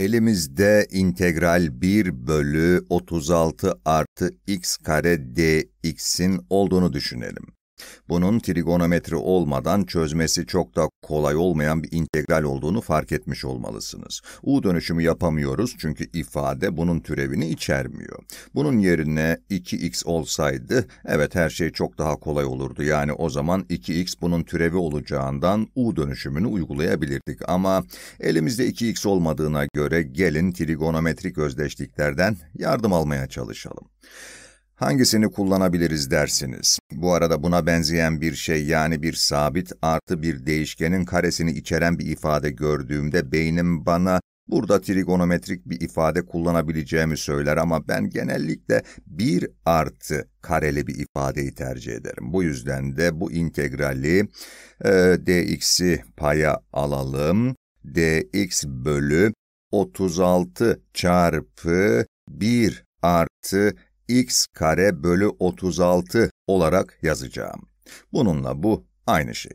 Elimizde integral 1 bölü 36 artı x kare dx'in olduğunu düşünelim. Bunun trigonometri olmadan çözmesi çok da kolay olmayan bir integral olduğunu fark etmiş olmalısınız. U dönüşümü yapamıyoruz çünkü ifade bunun türevini içermiyor. Bunun yerine 2x olsaydı evet her şey çok daha kolay olurdu. Yani o zaman 2x bunun türevi olacağından U dönüşümünü uygulayabilirdik ama elimizde 2x olmadığına göre gelin trigonometrik özdeşliklerden yardım almaya çalışalım. Hangisini kullanabiliriz dersiniz? Bu arada buna benzeyen bir şey yani bir sabit artı bir değişkenin karesini içeren bir ifade gördüğümde beynim bana burada trigonometrik bir ifade kullanabileceğimi söyler ama ben genellikle bir artı kareli bir ifadeyi tercih ederim. Bu yüzden de bu integrali e, dx'i paya alalım. dx bölü 36 çarpı 1 artı x kare bölü 36 olarak yazacağım. Bununla bu aynı şey.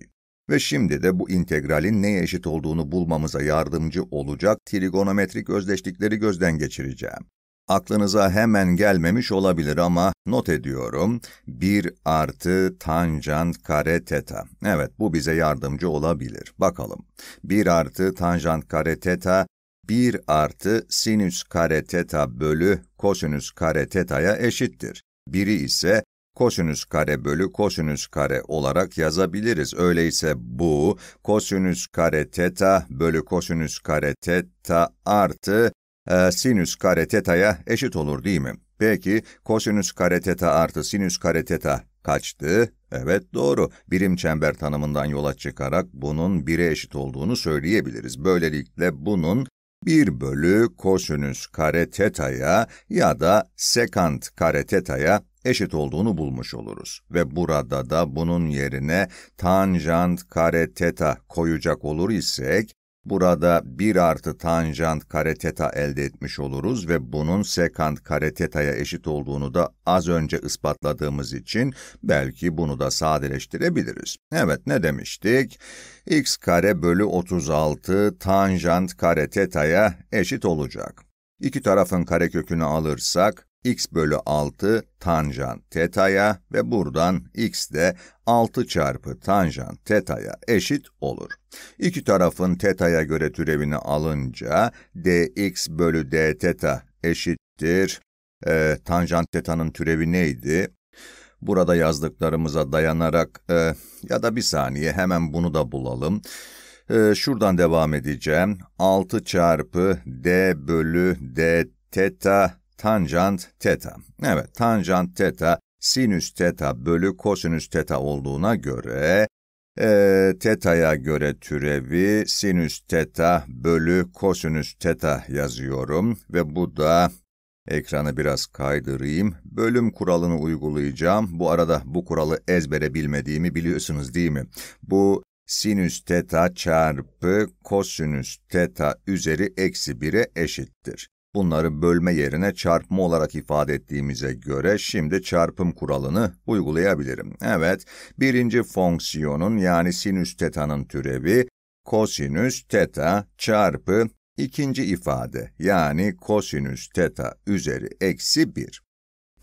Ve şimdi de bu integralin neye eşit olduğunu bulmamıza yardımcı olacak trigonometrik özdeşlikleri gözden geçireceğim. Aklınıza hemen gelmemiş olabilir ama not ediyorum. 1 artı tanjant kare teta. Evet bu bize yardımcı olabilir. Bakalım. 1 artı tanjant kare teta 1 artı sinüs kare teta bölü kosinüs kare teta'ya eşittir. Biri ise kosinüs kare bölü kosinüs kare olarak yazabiliriz. Öyleyse bu kosinüs kare teta bölü kosinüs kare teta artı e, sinüs kare teta'ya eşit olur değil mi? Peki kosinüs kare teta artı sinüs kare teta kaçtı? Evet doğru. Birim çember tanımından yola çıkarak bunun 1'e eşit olduğunu söyleyebiliriz. Böylelikle bunun 1 bölü kosinüs kare teta'ya ya da sekant kare teta'ya eşit olduğunu bulmuş oluruz. Ve burada da bunun yerine tanjant kare teta koyacak olur isek, Burada 1 artı tanjant kare teta elde etmiş oluruz ve bunun sekant kare teta'ya eşit olduğunu da az önce ispatladığımız için belki bunu da sadeleştirebiliriz. Evet ne demiştik? x kare bölü 36 tanjant kare teta'ya eşit olacak. İki tarafın karekökünü alırsak x bölü 6 tanjant teta'ya ve buradan x de 6 çarpı tanjant teta'ya eşit olur. İki tarafın teta'ya göre türevini alınca dx bölü d teta eşittir. E, tanjant teta'nın türevi neydi? Burada yazdıklarımıza dayanarak e, ya da bir saniye hemen bunu da bulalım. E, şuradan devam edeceğim. 6 çarpı d bölü d teta tanjant teta. Evet, tanjant teta sinüs teta bölü kosinüs teta olduğuna göre e, teta'ya göre türevi sinüs teta bölü kosinüs teta yazıyorum ve bu da ekranı biraz kaydırayım. Bölüm kuralını uygulayacağım. Bu arada bu kuralı ezbere bilmediğimi biliyorsunuz değil mi? Bu sinüs teta çarpı kosinüs teta üzeri eksi 1'e eşittir. Bunları bölme yerine çarpma olarak ifade ettiğimize göre şimdi çarpım kuralını uygulayabilirim. Evet, birinci fonksiyonun yani sinüs teta'nın türevi kosinüs teta çarpı ikinci ifade yani kosinüs teta üzeri eksi 1.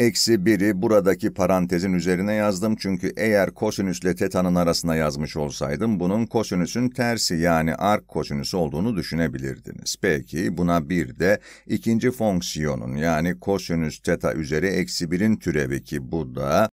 Eksi 1'i buradaki parantezin üzerine yazdım çünkü eğer kosinüsle tetanın arasına yazmış olsaydım bunun kosinüsün tersi yani ark kosinüsü olduğunu düşünebilirdiniz. Peki buna bir de ikinci fonksiyonun yani kosinüs teta üzeri eksi 1'in türevi ki bu da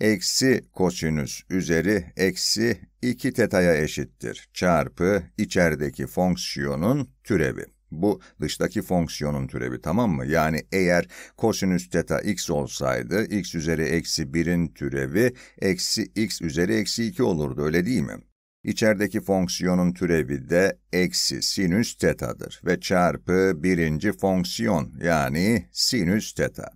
eksi kosinüs üzeri eksi 2 tetaya eşittir çarpı içerideki fonksiyonun türevi. Bu dıştaki fonksiyonun türevi tamam mı? Yani eğer kosinüs teta x olsaydı x üzeri eksi 1'in türevi eksi x üzeri eksi 2 olurdu öyle değil mi? İçerideki fonksiyonun türevi de eksi sinüs tetadır ve çarpı birinci fonksiyon yani sinüs teta.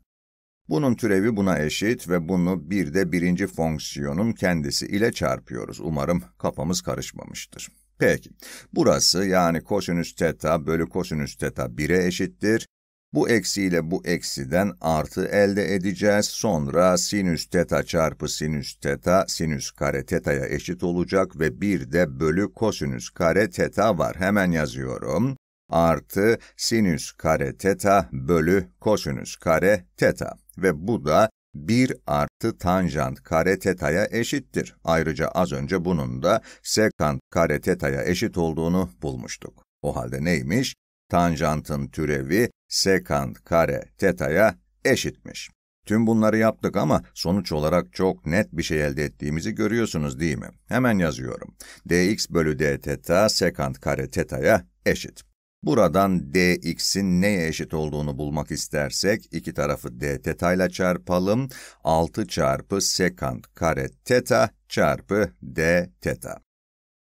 Bunun türevi buna eşit ve bunu bir de birinci fonksiyonun kendisi ile çarpıyoruz. Umarım kafamız karışmamıştır. Peki, burası yani kosinüs teta bölü kosinüs teta 1'e eşittir. Bu eksiyle bu eksiden artı elde edeceğiz. Sonra sinüs teta çarpı sinüs teta sinüs kare teta'ya eşit olacak ve bir de bölü kosinüs kare teta var. Hemen yazıyorum. Artı sinüs kare teta bölü kosinüs kare teta ve bu da 1 artı tanjant kare teta'ya eşittir. Ayrıca az önce bunun da sekant kare teta'ya eşit olduğunu bulmuştuk. O halde neymiş? Tanjantın türevi sekant kare teta'ya eşitmiş. Tüm bunları yaptık ama sonuç olarak çok net bir şey elde ettiğimizi görüyorsunuz değil mi? Hemen yazıyorum. dx bölü d teta sekant kare teta'ya eşit. Buradan dx'in neye eşit olduğunu bulmak istersek iki tarafı d ile çarpalım. 6 çarpı sekant kare teta çarpı d teta.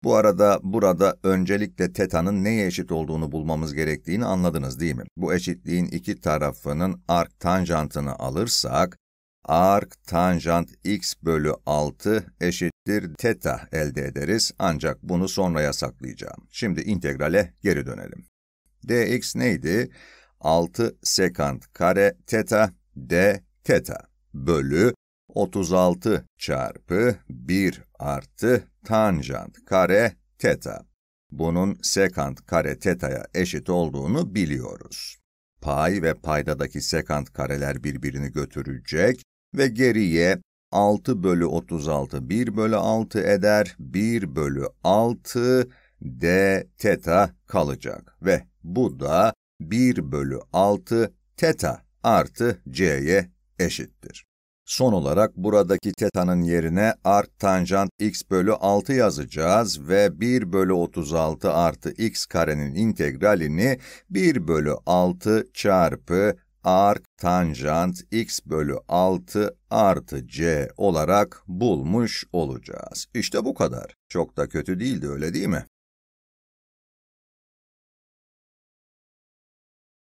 Bu arada burada öncelikle teta'nın neye eşit olduğunu bulmamız gerektiğini anladınız değil mi? Bu eşitliğin iki tarafının ark tanjantını alırsak, ark tanjant x bölü 6 eşittir teta elde ederiz ancak bunu sonraya saklayacağım. Şimdi integrale geri dönelim dx neydi? 6 sekant kare teta d teta bölü 36 çarpı 1 artı tanjant kare teta. Bunun sekant kare teta'ya eşit olduğunu biliyoruz. Pay ve paydadaki sekant kareler birbirini götürecek ve geriye 6 bölü 36 1 bölü 6 eder, 1 bölü 6 d teta kalacak ve bu da 1 bölü 6 teta artı c'ye eşittir. Son olarak buradaki teta'nın yerine art tanjant x bölü 6 yazacağız ve 1 bölü 36 artı x karenin integralini 1 bölü 6 çarpı art tanjant x bölü 6 artı c olarak bulmuş olacağız. İşte bu kadar. Çok da kötü değildi öyle değil mi?